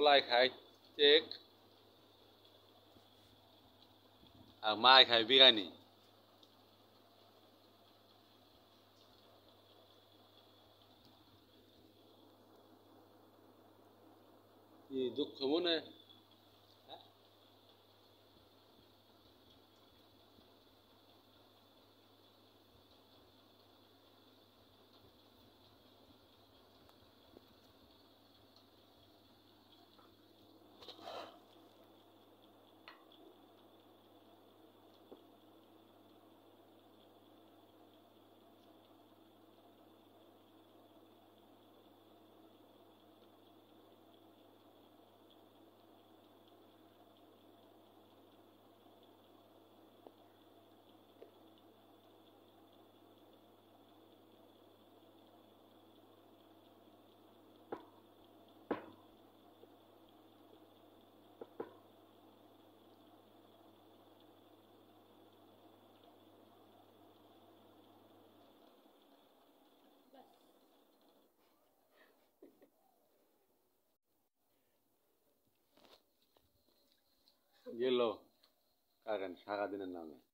lại khai chết à mai khai biết anh thì dục không muốn này yellow current, saka din ang langit.